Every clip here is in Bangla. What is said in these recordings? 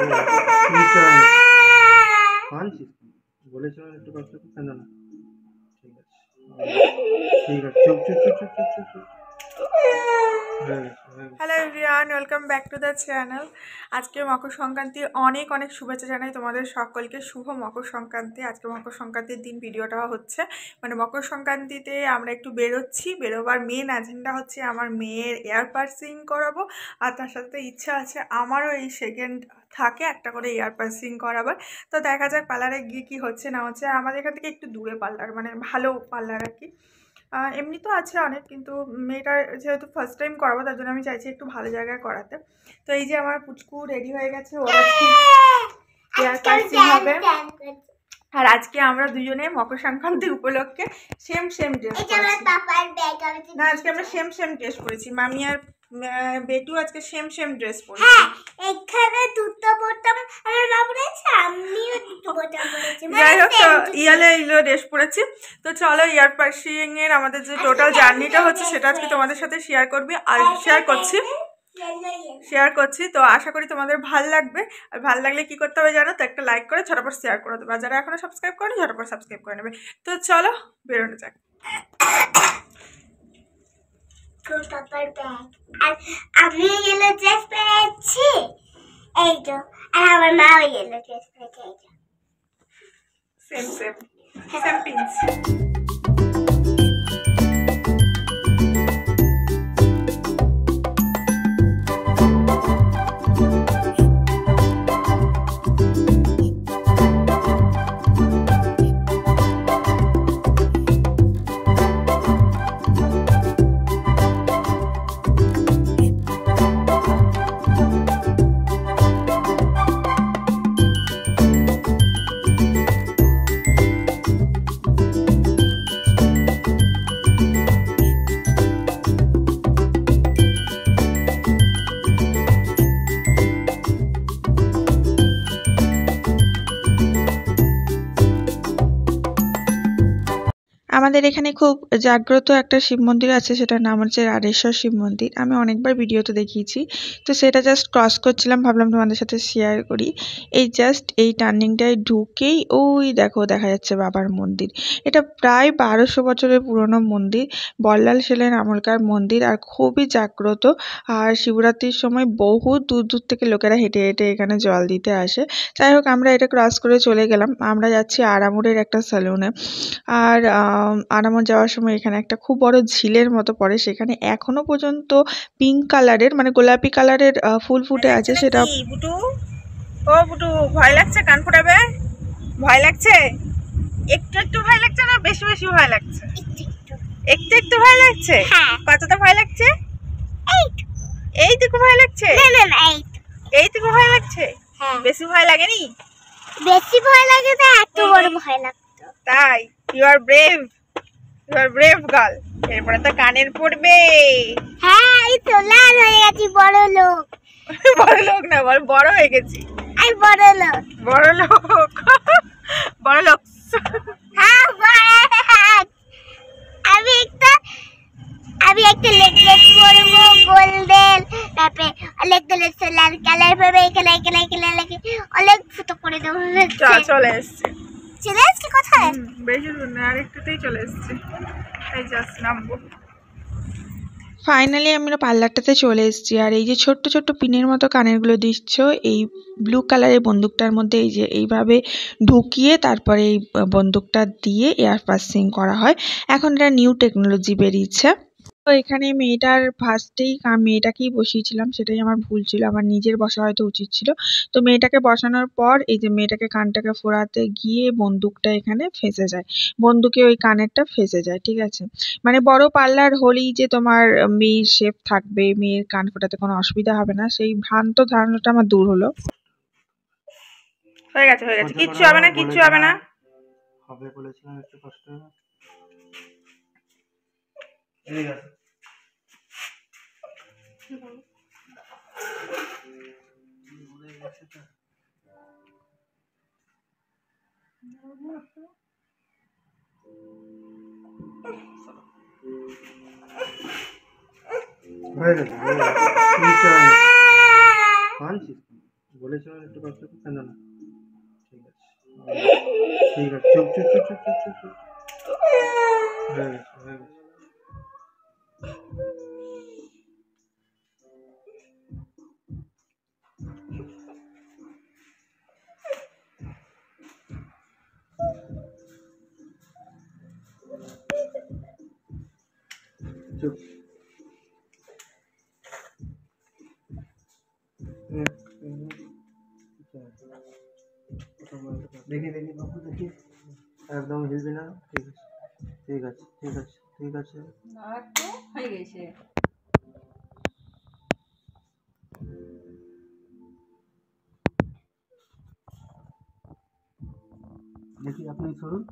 আনছি বলেছিলাম একটু কষ্ট কেন না ঠিক আছে ঠিক আছে চুপ চুপ চুপ চুপ চুপ চুপ হয়ে গেছে hello everyone welcome back to the channel আজকে মকর সংক্রান্তি অনেক অনেক শুভেচ্ছা জানাই তোমাদের সকলকে শুভ মকর সংক্রান্তি আজকে মকর সংক্রান্তির দিন ভিডিওটা হচ্ছে মানে মকর সংক্রান্তিতে আমরা একটু বেরোচ্ছি বেরোবার মেন এজেন্ডা হচ্ছে আমার মেয়ের এয়ার পার্সিং করাবো আর তার সাথে ইচ্ছা আছে আমারও এই সেকেন্ড থাকে একটা করে এয়ার পার্সিং করাবার তো দেখা যাক পার্লারে গিয়ে কী হচ্ছে না হচ্ছে আমাদের এখান থেকে একটু দূরে পার্লার মানে ভালো পার্লার আর কি এমনি তো আছে অনেক কিন্তু মেয়েটার যেহেতু ফার্স্ট টাইম করাবো তার জন্য আমি চাইছি একটু ভালো জায়গায় করাতে তো এই যে আমার পুচকু রেডি হয়ে গেছে ওরা হবে আর আজকে আমরা দুজনে মকর সংক্রান্তি উপলক্ষে সেম সেম ড্রেস না আজকে আমরা সেম সেম ড্রেস করেছি মামি আর বেটু আজকে সেম সেম ড্রেস পরে হ্যাঁ এখানে দুটো বোতাম আর না পরেছে দুটো বোতাম পরেছি মানে যাই হোক তো ইয়ালে ইলো ড্রেস পরেছি তো চলো ইয়ার পার্সিং এর আমাদের যে টোটাল আচ্ছা, জার্নিটা হ্যাঁ, হ্যাঁ, হচ্ছে হ্যাঁ, সেটা আজকে তোমাদের সাথে শেয়ার করবি আর শেয়ার করছি শেয়ার করছি তো আশা করি তোমাদের ভাল লাগবে আর ভাল লাগলে কি করতে হবে জানো তো একটা লাইক করে ঝটপট শেয়ার করে দেবে আর যারা এখনো সাবস্ক্রাইব করেনি ঝটপট সাবস্ক্রাইব করে নেবে তো চলো বেরোনো যাক I'm And a little desperate too, for Angel. And I have a Mario yellow dress for Same, same. Same things. আমাদের এখানে খুব জাগ্রত একটা শিব মন্দির আছে সেটার নাম হচ্ছে রাড়েশ্বর শিব মন্দির আমি অনেকবার ভিডিওতে দেখিয়েছি তো সেটা জাস্ট ক্রস করছিলাম ভাবলাম তোমাদের সাথে শেয়ার করি এই জাস্ট এই টার্নিংটায় ঢুকেই ওই দেখো দেখা যাচ্ছে বাবার মন্দির এটা প্রায় বারোশো বছরের পুরনো মন্দির বল্লাল সেলের আমলকার মন্দির আর খুবই জাগ্রত আর শিবরাত্রির সময় বহু দূর দূর থেকে লোকেরা হেঁটে হেঁটে এখানে জল দিতে আসে যাই হোক আমরা এটা ক্রস করে চলে গেলাম আমরা যাচ্ছি আরামুরের একটা স্যালুনে আর আরামন যাওয়ার সময় এখানে একটা খুব বড় ঝিলের মতো পড়ে সেখানে এখনো পর্যন্ত পিঙ্ক কালারের মানে গোলাপি কালারের ফুল ফুটে আছে সেটা বুটু ও বুটু ভয় লাগছে কান ফোটাবে ভয় লাগছে একটু একটু ভয় লাগছে না বেশি বেশি ভয় লাগছে একটু একটু ভয় লাগছে হ্যাঁ। কতটা ভয় লাগছে এইটুকু ভয় লাগছে এইটুকু ভয় লাগছে হ্যাঁ। বেশি ভয় লাগেনি বেশি ভয় লাগে তো এত ভয় লাগতো তাই you are brave you are brave girl এরপরে তো কানের পড়বে হ্যাঁ এই তো লাল হয়ে গেছি বড় লোক বড় লোক না বল বড় হয়ে গেছি আমি বড় লোক বড় লোক বড় লোক হ্যাঁ আমি একটা আমি একটা লেগলেস করব গোল্ডেন তারপরে অনেকগুলো সোলার কালার পাবে এখানে এখানে এখানে অনেক ফুটো করে দেবো চলে এসছে চলে কোথায় বেশি দূর না চলে এসছি তাই জাস্ট নামবো ফাইনালি আমরা পার্লারটাতে চলে এসেছি আর এই যে ছোট্ট ছোট্ট পিনের মতো কানেরগুলো দিচ্ছ এই ব্লু কালারের বন্দুকটার মধ্যে এই যে এইভাবে ঢুকিয়ে তারপরে এই বন্দুকটা দিয়ে এয়ার পাসিং করা হয় এখন এটা নিউ টেকনোলজি বেরিয়েছে তো এখানে মেয়েটার ফার্স্টেই মেয়েটাকেই বসিয়েছিলাম সেটাই আমার ভুল ছিল আমার নিজের বসা হয়তো উচিত ছিল তো মেয়েটাকে বসানোর পর এই যে মেয়েটাকে কানটাকে ফোড়াতে গিয়ে বন্দুকটা এখানে ফেঁসে যায় বন্দুকে ওই কানেরটা ফেঁসে যায় ঠিক আছে মানে বড় পার্লার হলেই যে তোমার মেয়ের শেপ থাকবে মেয়ের কান ফোটাতে কোনো অসুবিধা হবে না সেই ভ্রান্ত ধারণাটা আমার দূর হলো হয়ে গেছে হয়ে গেছে কিচ্ছু হবে না কিচ্ছু হবে না হবে বলেছিলাম একটু কষ্ট হয়ে গেছে আনছি বলেছিলাম একটু কষ্ট কেন না ঠিক আছে ঠিক আছে চুপ চুপ চুপ চুপ চুপ চুপ হয়ে গেছে হয়ে গেছে দেখি দেখি বাবু দেখি একদম হিলবি না ঠিক আছে ঠিক আছে ঠিক আছে ঠিক আছে দেখি আপনি শুনুন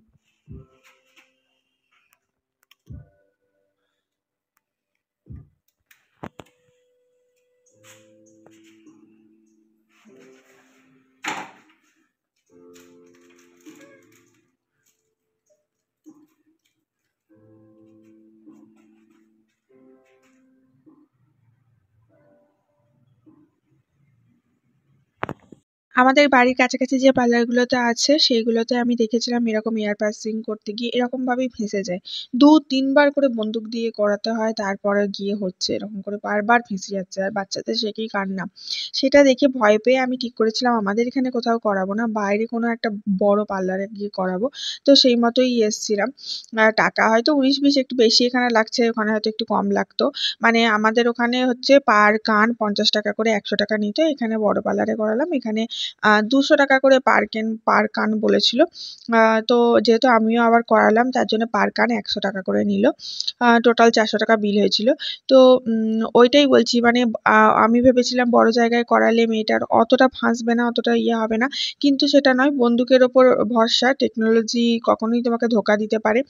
আমাদের বাড়ির কাছাকাছি যে পার্লারগুলোতে আছে সেইগুলোতে আমি দেখেছিলাম এরকম এয়ার পার্সিং করতে গিয়ে এরকমভাবেই ফেঁসে যায় দু তিনবার করে বন্দুক দিয়ে করাতে হয় তারপরে গিয়ে হচ্ছে এরকম করে বারবার ফেঁসে যাচ্ছে আর বাচ্চাদের সে কি কান্না সেটা দেখে ভয় পেয়ে আমি ঠিক করেছিলাম আমাদের এখানে কোথাও করাবো না বাইরে কোনো একটা বড় পার্লারে গিয়ে করাবো তো সেই মতোই এসছিলাম টাকা হয়তো উনিশ বিশ একটু বেশি এখানে লাগছে ওখানে হয়তো একটু কম লাগতো মানে আমাদের ওখানে হচ্ছে পার কান পঞ্চাশ টাকা করে একশো টাকা নিত এখানে বড় পার্লারে করালাম এখানে দুশো টাকা করে পার কেন পার কান বলেছিল তো যেহেতু আমিও আবার করালাম তার জন্য পার কান একশো টাকা করে নিল টোটাল চারশো টাকা বিল হয়েছিল তো ওইটাই বলছি মানে আমি ভেবেছিলাম বড় জায়গায় করালে মেয়েটার অতটা ফাঁসবে না অতটা ইয়ে হবে না কিন্তু সেটা নয় বন্দুকের ওপর ভরসা টেকনোলজি কখনোই তোমাকে ধোকা দিতে পারে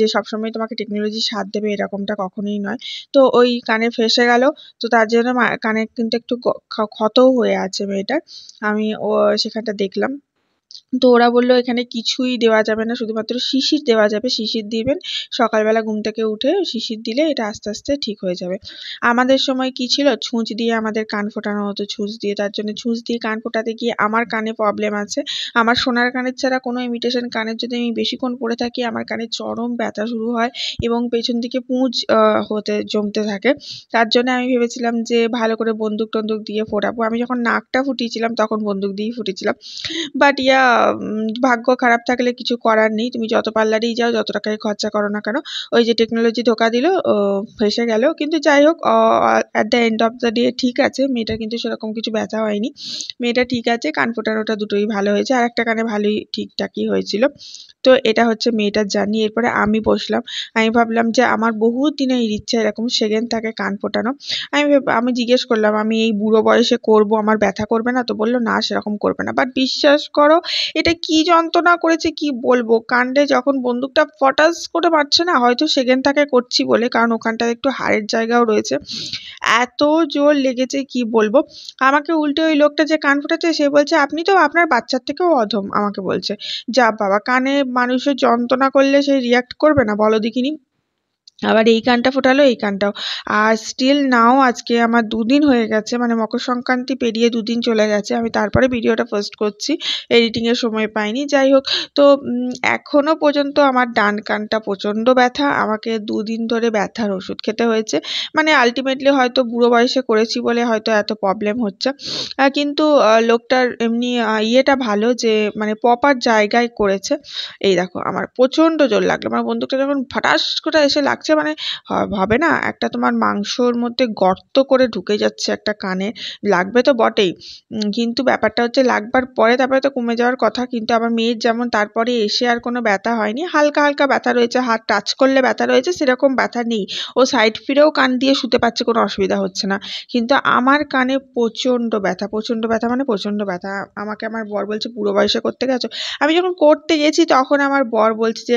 যে সবসময় তোমাকে টেকনোলজি সাথ দেবে এরকমটা কখনোই নয় তো ওই কানে ফেসে গেল তো তার জন্য কানে কিন্তু একটু ক্ষতও হয়ে আছে মেয়েটার আমি এবং ও সেখানটা দেখলাম তো ওরা বললো এখানে কিছুই দেওয়া যাবে না শুধুমাত্র শিশির দেওয়া যাবে শিশির দিবেন সকালবেলা ঘুম থেকে উঠে শিশির দিলে এটা আস্তে আস্তে ঠিক হয়ে যাবে আমাদের সময় কি ছিল ছুঁচ দিয়ে আমাদের কান ফোটানো হতো ছুঁচ দিয়ে তার জন্য ছুঁচ দিয়ে কান ফোটাতে গিয়ে আমার কানে প্রবলেম আছে আমার সোনার কানের ছাড়া কোনো ইমিটেশন কানের যদি আমি বেশিক্ষণ পরে থাকি আমার কানে চরম ব্যথা শুরু হয় এবং পেছন দিকে পুঁজ হতে জমতে থাকে তার জন্য আমি ভেবেছিলাম যে ভালো করে বন্দুক টন্দুক দিয়ে ফোটাবো আমি যখন নাকটা ফুটিয়েছিলাম তখন বন্দুক দিয়েই ফুটেছিলাম বাট ইয়া ভাগ্য খারাপ থাকলে কিছু করার নেই তুমি যত পার্লারেই যাও যত টাকায় খরচা করো না কেন ওই যে টেকনোলজি ধোকা দিল ফেসে গেল কিন্তু যাই হোক at the end of the day ঠিক আছে মেয়েটা কিন্তু সেরকম কিছু ব্যথা হয়নি মেয়েটা ঠিক আছে কান ওটা দুটোই ভালো হয়েছে আর একটা কানে ভালোই ঠিকঠাকই হয়েছিল তো এটা হচ্ছে মেয়েটার জার্নি এরপরে আমি বসলাম আমি ভাবলাম যে আমার বহু দিনের ইচ্ছা এরকম সেকেন্ড থাকে কান ফোটানো আমি আমি জিজ্ঞেস করলাম আমি এই বুড়ো বয়সে করব আমার ব্যথা করবে না তো বললো না সেরকম করবে না বাট বিশ্বাস করো এটা কি যন্ত্রণা করেছে কি বলবো কাণ্ডে যখন বন্দুকটা ফটাস করে মারছে না হয়তো সেকেন্ড থাকে করছি বলে কারণ ওখানটা একটু হাড়ের জায়গাও রয়েছে এত জোর লেগেছে কি বলবো আমাকে উল্টে ওই লোকটা যে কান ফোটাচ্ছে সে বলছে আপনি তো আপনার বাচ্চার থেকেও অধম আমাকে বলছে যা বাবা কানে মানুষের যন্ত্রণা করলে সে রিয়্যাক্ট করবে না বলো দেখিনি আবার এই কানটা ফোটালো এই কানটাও আর স্টিল নাও আজকে আমার দুদিন হয়ে গেছে মানে মকর সংক্রান্তি পেরিয়ে দুদিন চলে গেছে আমি তারপরে ভিডিওটা পোস্ট করছি এডিটিংয়ের সময় পাইনি যাই হোক তো এখনও পর্যন্ত আমার ডান কানটা প্রচণ্ড ব্যথা আমাকে দুদিন ধরে ব্যথার ওষুধ খেতে হয়েছে মানে আলটিমেটলি হয়তো বুড়ো বয়সে করেছি বলে হয়তো এত প্রবলেম হচ্ছে কিন্তু লোকটার এমনি ইয়েটা ভালো যে মানে পপার জায়গায় করেছে এই দেখো আমার প্রচণ্ড জোর লাগলো আমার বন্ধুটা যখন ফাটাস করে এসে লাগছে লাগছে মানে হবে না একটা তোমার মাংসর মধ্যে গর্ত করে ঢুকে যাচ্ছে একটা কানে লাগবে তো বটেই কিন্তু ব্যাপারটা হচ্ছে লাগবার পরে তারপরে তো কমে যাওয়ার কথা কিন্তু আমার মেয়ের যেমন তারপরে এসে আর কোনো ব্যথা হয়নি হালকা হালকা ব্যথা রয়েছে হাত টাচ করলে ব্যথা রয়েছে সেরকম ব্যথা নেই ও সাইড ফিরেও কান দিয়ে শুতে পাচ্ছে কোনো অসুবিধা হচ্ছে না কিন্তু আমার কানে প্রচণ্ড ব্যথা প্রচণ্ড ব্যথা মানে প্রচণ্ড ব্যথা আমাকে আমার বর বলছে পুরো বয়সে করতে গেছো আমি যখন করতে গেছি তখন আমার বর বলছে যে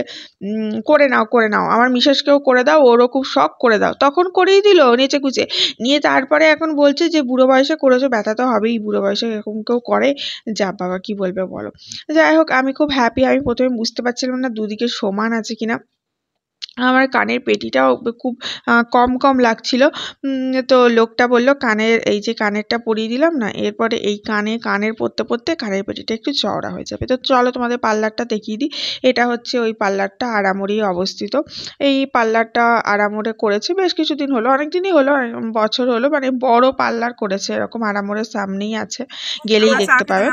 করে নাও করে নাও আমার মিসেসকেও করে করে দাও ওরও খুব শখ করে দাও তখন করেই দিল নেচে কুচে নিয়ে তারপরে এখন বলছে যে বুড়ো বয়সে করেছো ব্যথা তো হবেই বুড়ো বয়সে এরকম কেউ করে যা বাবা কি বলবে বলো যাই হোক আমি খুব হ্যাপি আমি প্রথমে বুঝতে পারছিলাম না দুদিকে সমান আছে কিনা আমার কানের পেটিটাও খুব কম কম লাগছিল তো লোকটা বলল কানের এই যে কানেরটা পরিয়ে দিলাম না এরপরে এই কানে কানের পরতে পরতে কানের পেটিটা একটু চওড়া হয়ে যাবে তো চলো তোমাদের পার্লারটা দেখিয়ে দিই এটা হচ্ছে ওই পার্লারটা আরামোরেই অবস্থিত এই পার্লারটা আরামোরে করেছে বেশ কিছুদিন হলো অনেক দিনই হলো বছর হলো মানে বড় পার্লার করেছে এরকম আরামোরের সামনেই আছে গেলেই আচ্ছা, দেখতে পাবে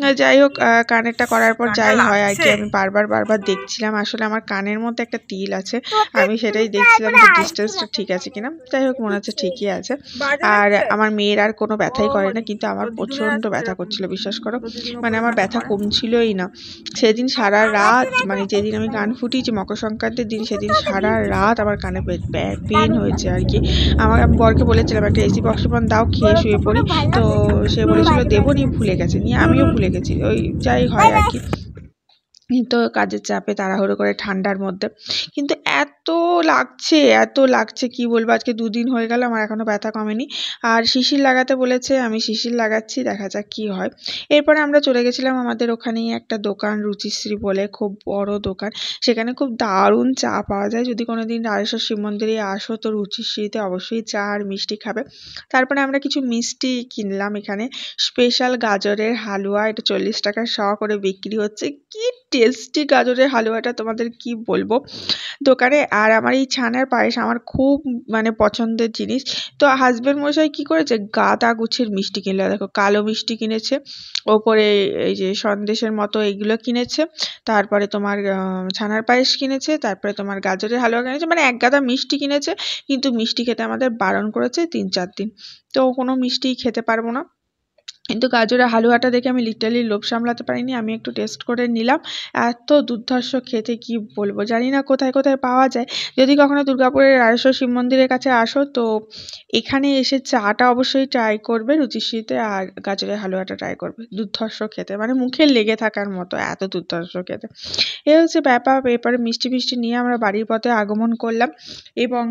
মানে যাই হোক কানেরটা করার পর যাই হয় আর কি আমি বারবার বারবার দেখছিলাম আসলে আমার কানের মধ্যে একটা তিল আছে আমি সেটাই দেখছিলাম যে ডিস্টেন্সটা ঠিক আছে কিনা যাই হোক মনে হচ্ছে ঠিকই আছে আর আমার মেয়ের আর কোনো ব্যথাই করে না কিন্তু আমার প্রচণ্ড ব্যথা করছিল বিশ্বাস করো মানে আমার ব্যথা কমছিলই না সেদিন সারা রাত মানে যেদিন আমি গান ফুটিয়েছি মকর সংক্রান্তির দিন সেদিন সারা রাত আমার কানে পেন হয়েছে আর কি আমার আমি বরকে বলেছিলাম একটা এসি বক্স পান দাও খেয়ে শুয়ে পড়ি তো সে বলেছিল দেবো নিয়ে ভুলে গেছে নিয়ে আমিও ভুলে গেছি ওই যাই হয় আর কি তো কাজের চাপে তাড়াহুড়ো করে ঠান্ডার মধ্যে কিন্তু এত লাগছে এত লাগছে কি বলবো আজকে দুদিন হয়ে গেল আমার এখনও ব্যথা কমেনি আর শিশির লাগাতে বলেছে আমি শিশির লাগাচ্ছি দেখা যাক কি হয় এরপরে আমরা চলে গেছিলাম আমাদের ওখানেই একটা দোকান রুচিশ্রী বলে খুব বড় দোকান সেখানে খুব দারুণ চা পাওয়া যায় যদি কোনো দিন রাজেশ্বর শিব মন্দিরে আসো তো রুচিশ্রীতে অবশ্যই চা আর মিষ্টি খাবে তারপরে আমরা কিছু মিষ্টি কিনলাম এখানে স্পেশাল গাজরের হালুয়া এটা চল্লিশ টাকা শ করে বিক্রি হচ্ছে কি টেস্টি গাজরের হালুয়াটা তোমাদের কি বলবো দোকানে আর আমার এই ছানার পায়েস আমার খুব মানে পছন্দের জিনিস তো হাজব্যান্ড মশাই কি করেছে গাঁদা গুছের মিষ্টি কিনলো দেখো কালো মিষ্টি কিনেছে ওপরে এই যে সন্দেশের মতো এইগুলো কিনেছে তারপরে তোমার ছানার পায়েস কিনেছে তারপরে তোমার গাজরের হালুয়া কিনেছে মানে এক গাদা মিষ্টি কিনেছে কিন্তু মিষ্টি খেতে আমাদের বারণ করেছে তিন চার দিন তো কোনো মিষ্টি খেতে পারবো না কিন্তু গাজরের হালুয়াটা দেখে আমি লিটারলি লোভ সামলাতে পারিনি আমি একটু টেস্ট করে নিলাম এত দুর্ধর্ষ খেতে কি বলবো জানি না কোথায় কোথায় পাওয়া যায় যদি কখনো দুর্গাপুরের রাজেশ্বর শিব মন্দিরের কাছে আসো তো এখানে এসে চাটা অবশ্যই ট্রাই করবে রুচিশ্রীতে আর গাজরের হালুয়াটা ট্রাই করবে দুর্ধর্ষ খেতে মানে মুখে লেগে থাকার মতো এত দুর্ধর্ষ খেতে এ হচ্ছে ব্যাপার এরপরে মিষ্টি মিষ্টি নিয়ে আমরা বাড়ির পথে আগমন করলাম এবং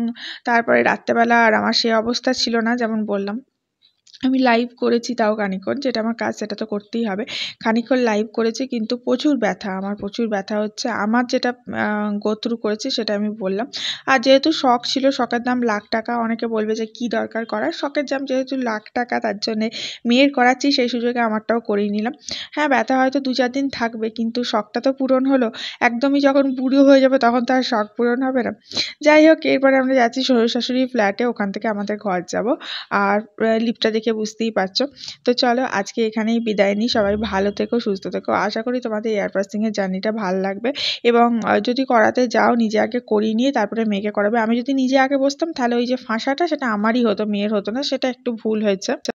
তারপরে রাত্রেবেলা আর আমার সে অবস্থা ছিল না যেমন বললাম আমি লাইভ করেছি তাও খানিক্ষণ যেটা আমার কাজ সেটা তো করতেই হবে খানিক্ষণ লাইভ করেছি কিন্তু প্রচুর ব্যথা আমার প্রচুর ব্যথা হচ্ছে আমার যেটা গোত্রু করেছি সেটা আমি বললাম আর যেহেতু শখ ছিল শখের দাম লাখ টাকা অনেকে বলবে যে কি দরকার করার শখের দাম যেহেতু লাখ টাকা তার জন্যে মেয়ের করাচ্ছি সেই সুযোগে আমারটাও করিয়ে নিলাম হ্যাঁ ব্যথা হয়তো দু চার দিন থাকবে কিন্তু শখটা তো পূরণ হলো একদমই যখন বুড়ো হয়ে যাবে তখন তো আর শখ পূরণ হবে না যাই হোক এরপরে আমরা যাচ্ছি শ্বশুর শাশুড়ি ফ্ল্যাটে ওখান থেকে আমাদের ঘর যাব আর লিফটটা দেখে বুঝতেই পারছো তো চলো আজকে এখানেই বিদায় নিই সবাই ভালো থেকো সুস্থ থেকো আশা করি তোমাদের এয়ারপাসিংয়ের জার্নিটা ভালো লাগবে এবং যদি করাতে যাও নিজে আগে করিয়ে নিয়ে তারপরে মেয়েকে করাবে আমি যদি নিজে আগে বসতাম তাহলে ওই যে ফাঁসাটা সেটা আমারই হতো মেয়ের হতো না সেটা একটু ভুল হয়েছে